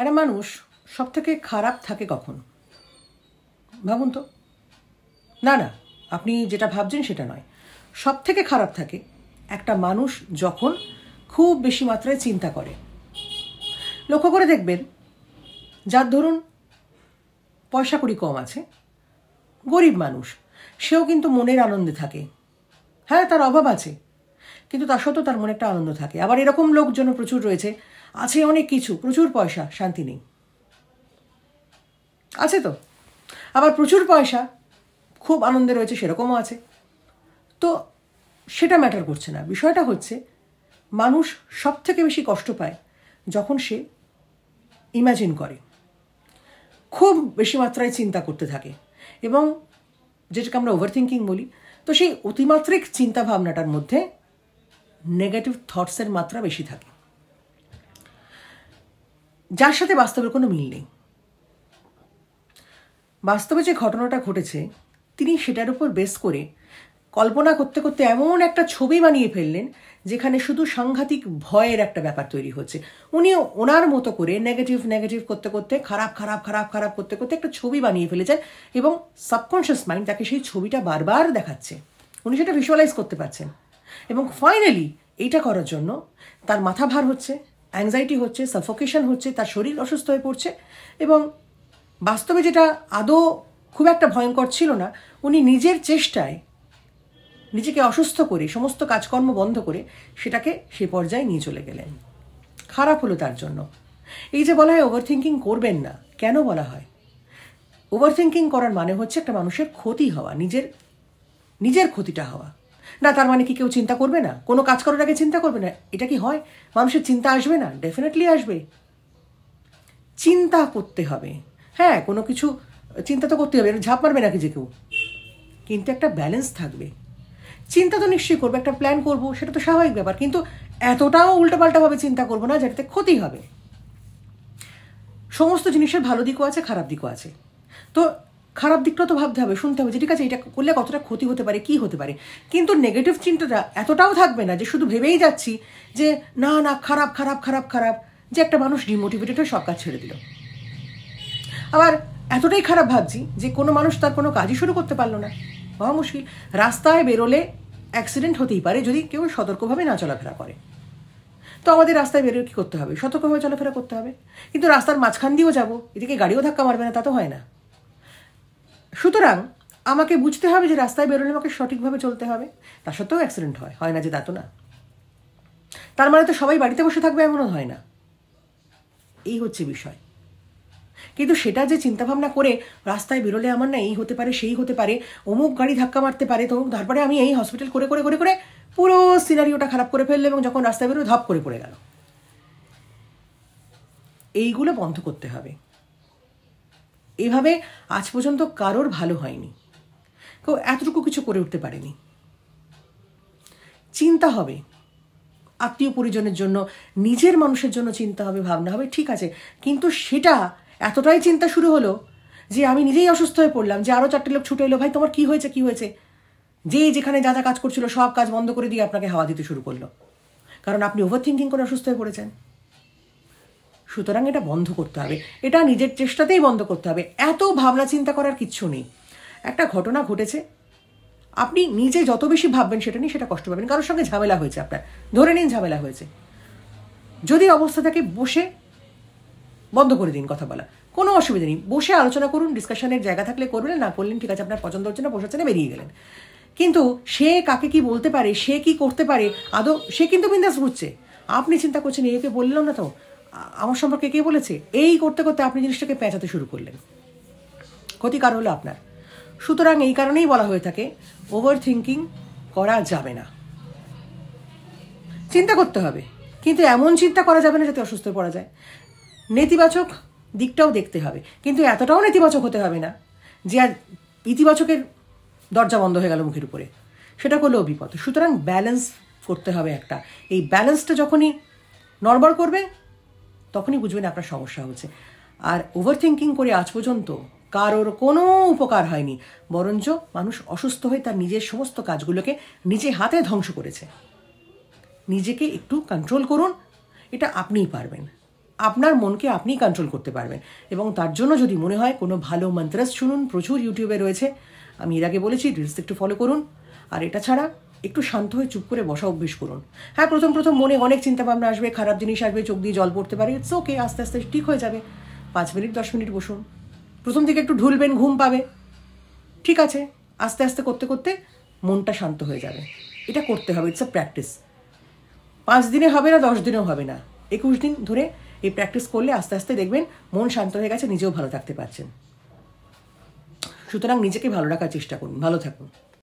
একটা মানুষ সব থেকে খারাপ থাকে কখন ভাবুন তো না না আপনি যেটা ভাবছেন সেটা নয় সব থেকে খারাপ থাকে একটা মানুষ যখন খুব বেশি মাত্রায় চিন্তা করে লক্ষ্য করে দেখবেন যার ধরুন পয়সা কুড়ি কম আছে গরিব মানুষ সেও কিন্তু মনের আনন্দে থাকে হ্যাঁ তার অভাব আছে কিন্তু তা সত্ত্বেও তার মনে একটা আনন্দ থাকে আবার এরকম লোকজন প্রচুর রয়েছে আছে অনেক কিছু প্রচুর পয়সা শান্তি নেই আছে তো আবার প্রচুর পয়সা খুব আনন্দে রয়েছে সেরকমও আছে তো সেটা ম্যাটার করছে না বিষয়টা হচ্ছে মানুষ সব থেকে বেশি কষ্ট পায় যখন সে ইমাজিন করে খুব বেশি মাত্রায় চিন্তা করতে থাকে এবং যেটাকে আমরা ওভার থিঙ্কিং বলি তো সেই অতিমাত্রিক চিন্তা ভাবনাটার মধ্যে নেগেটিভ থটসের মাত্রা বেশি থাকে যার সাথে বাস্তবের কোনো মিল নেই বাস্তবে যে ঘটনাটা ঘটেছে তিনি সেটার উপর বেস করে কল্পনা করতে করতে এমন একটা ছবি বানিয়ে ফেললেন যেখানে শুধু সাংঘাতিক ভয়ের একটা ব্যাপার তৈরি হচ্ছে উনি ওনার মতো করে নেগেটিভ নেগেটিভ করতে করতে খারাপ খারাপ খারাপ খারাপ করতে করতে একটা ছবি বানিয়ে ফেলেছেন এবং সাবকনশিয়াস মাইন্ড তাকে সেই ছবিটা বারবার দেখাচ্ছে উনি সেটা ভিজুয়ালাইজ করতে পারছেন এবং ফাইনালি এইটা করার জন্য তার মাথা ভার হচ্ছে অ্যাংজাইটি হচ্ছে সাফোকেশন হচ্ছে তার শরীর অসুস্থ হয়ে পড়ছে এবং বাস্তবে যেটা আদৌ খুব একটা ভয়ঙ্কর ছিল না উনি নিজের চেষ্টায় নিজেকে অসুস্থ করে সমস্ত কাজকর্ম বন্ধ করে সেটাকে সে পর্যায়ে নিয়ে চলে গেলেন খারাপ হলো তার জন্য এই যে বলা হয় ওভার থিঙ্কিং করবেন না কেন বলা হয় ওভার থিঙ্কিং করার মানে হচ্ছে একটা মানুষের ক্ষতি হওয়া নিজের নিজের ক্ষতিটা হওয়া না তার মানে কি কেউ চিন্তা করবে না কোনো কাজ করার আগে চিন্তা করবে না এটা কি হয় মানুষের চিন্তা আসবে না ডেফিনেটলি আসবে চিন্তা করতে হবে হ্যাঁ কোনো কিছু চিন্তা তো করতে হবে ঝাঁপ মারবে নাকি যে কেউ কিন্তু একটা ব্যালেন্স থাকবে চিন্তা তো নিশ্চয়ই করবো একটা প্ল্যান করব সেটা তো স্বাভাবিক ব্যাপার কিন্তু এতটাও উল্টোপাল্টাভাবে চিন্তা করবো না যেটাতে ক্ষতি হবে সমস্ত জিনিসের ভালো দিকও আছে খারাপ দিকও আছে তো খারাপ দিকটা তো ভাবতে হবে শুনতে হবে যে ঠিক আছে এটা করলে কতটা ক্ষতি হতে পারে কি হতে পারে কিন্তু নেগেটিভ চিন্তাটা এতটাও থাকবে না যে শুধু ভেবেই যাচ্ছি যে না না খারাপ খারাপ খারাপ খারাপ যে একটা মানুষ ডিমোটিভেটেড হয়ে সব কাজ ছেড়ে দিল আবার এতটাই খারাপ ভাবছি যে কোনো মানুষ তার কোনো কাজই শুরু করতে পারলো না হওয়া মুশকিল রাস্তায় বেরোলে অ্যাক্সিডেন্ট হতেই পারে যদি কেউ সতর্কভাবে না চলাফেরা করে তো আমাদের রাস্তায় বেরোলে কী করতে হবে সতর্কভাবে চলাফেরা করতে হবে কিন্তু রাস্তার মাঝখান দিয়েও যাবো এদিকে গাড়িও ধাক্কা মারবে না তা তো হয় না সুতরাং আমাকে বুঝতে হবে যে রাস্তায় বেরোলে আমাকে সঠিকভাবে চলতে হবে তা সত্ত্বেও অ্যাক্সিডেন্ট হয় হয় না যে তা না তার মানে তো সবাই বাড়িতে বসে থাকবে এমনও হয় না এই হচ্ছে বিষয় কিন্তু সেটা যে চিন্তাভাবনা করে রাস্তায় বেরোলে আমার না এই হতে পারে সেই হতে পারে অমুক গাড়ি ধাক্কা মারতে পারে তো তারপরে আমি এই হসপিটাল করে করে করে করে পুরো সিনারিওটা খারাপ করে ফেললো এবং যখন রাস্তায় বেরোলে ধপ করে পড়ে গেল এইগুলো বন্ধ করতে হবে এভাবে আজ পর্যন্ত কারোর ভালো হয়নি কেউ এতটুকু কিছু করে উঠতে পারেনি চিন্তা হবে আত্মীয় পরিজনের জন্য নিজের মানুষের জন্য চিন্তা হবে ভাবনা হবে ঠিক আছে কিন্তু সেটা এতটাই চিন্তা শুরু হলো যে আমি নিজেই অসুস্থ হয়ে পড়লাম যে আরও চারটে লোক ছুটে এলো ভাই তোমার কি হয়েছে কি হয়েছে যে যেখানে যা যা কাজ করছিল সব কাজ বন্ধ করে দিয়ে আপনাকে হাওয়া দিতে শুরু করলো কারণ আপনি ওভার থিঙ্কিং করে অসুস্থ হয়ে পড়েছেন সুতরাং এটা বন্ধ করতে হবে এটা নিজের চেষ্টাতেই বন্ধ করতে হবে এত ভাবনা চিন্তা করার কিচ্ছু নেই একটা ঘটনা ঘটেছে আপনি নিজে যত বেশি ভাববেন সেটা নিয়ে সেটা কষ্ট পাবেন কারোর সঙ্গে ঝামেলা হয়েছে আপনার ধরে নিন ঝামেলা হয়েছে যদি অবস্থা থাকে বসে বন্ধ করে দিন কথা বলা কোনো অসুবিধা নেই বসে আলোচনা করুন ডিসকাশনের জায়গা থাকলে করবেন না করলেন ঠিক আছে আপনার পছন্দ হচ্ছে না বসাচ্ছে না বেরিয়ে গেলেন কিন্তু সে কাকে কি বলতে পারে সে কি করতে পারে আদৌ সে কিন্তু বিন্দাস বুঝছে আপনি চিন্তা করছেন একে বললেন না তো আমার সম্পর্কে কে বলেছে এই করতে করতে আপনি জিনিসটাকে পেঁচাতে শুরু করলেন ক্ষতিকার হলো আপনার সুতরাং এই কারণেই বলা হয়ে থাকে ওভার থিঙ্কিং করা যাবে না চিন্তা করতে হবে কিন্তু এমন চিন্তা করা যাবে না যাতে অসুস্থ পড়া যায় নেতিবাচক দিকটাও দেখতে হবে কিন্তু এতটাও নেতিবাচক হতে হবে না যে আর ইতিবাচকের দরজা বন্ধ হয়ে গেল মুখের উপরে সেটা করলেও বিপদ সুতরাং ব্যালেন্স করতে হবে একটা এই ব্যালেন্সটা যখনই নড়বড় করবে তখনই বুঝবেন আপনার সমস্যা হচ্ছে আর ওভার থিঙ্কিং করে আজ পর্যন্ত কারোর কোনো উপকার হয়নি বরঞ্চ মানুষ অসুস্থ হয়ে তার নিজের সমস্ত কাজগুলোকে নিজে হাতে ধ্বংস করেছে নিজেকে একটু কন্ট্রোল করুন এটা আপনিই পারবেন আপনার মনকে আপনি কন্ট্রোল করতে পারবেন এবং তার জন্য যদি মনে হয় কোনো ভালো মন্ত্রাস শুনুন প্রচুর ইউটিউবে রয়েছে আমি এর আগে বলেছি রিলস একটু ফলো করুন আর এটা ছাড়া একটু শান্ত হয়ে চুপ করে বসা অভ্যেস করুন হ্যাঁ প্রথম প্রথম মনে অনেক চিন্তাভাবনা আসবে খারাপ জিনিস আসবে চোখ দিয়ে জল পড়তে পারে ইটস ওকে আস্তে আস্তে ঠিক হয়ে যাবে পাঁচ মিনিট দশ মিনিট বসুন প্রথম দিকে একটু ঢুলবেন ঘুম পাবে ঠিক আছে আস্তে আস্তে করতে করতে মনটা শান্ত হয়ে যাবে এটা করতে হবে ইটস আ প্র্যাকটিস পাঁচ দিনে হবে না দশ দিনেও হবে না একুশ দিন ধরে এই প্র্যাকটিস করলে আস্তে আস্তে দেখবেন মন শান্ত হয়ে গেছে নিজেও ভালো থাকতে পারছেন সুতরাং নিজেকে ভালো রাখার চেষ্টা করুন ভালো থাকুন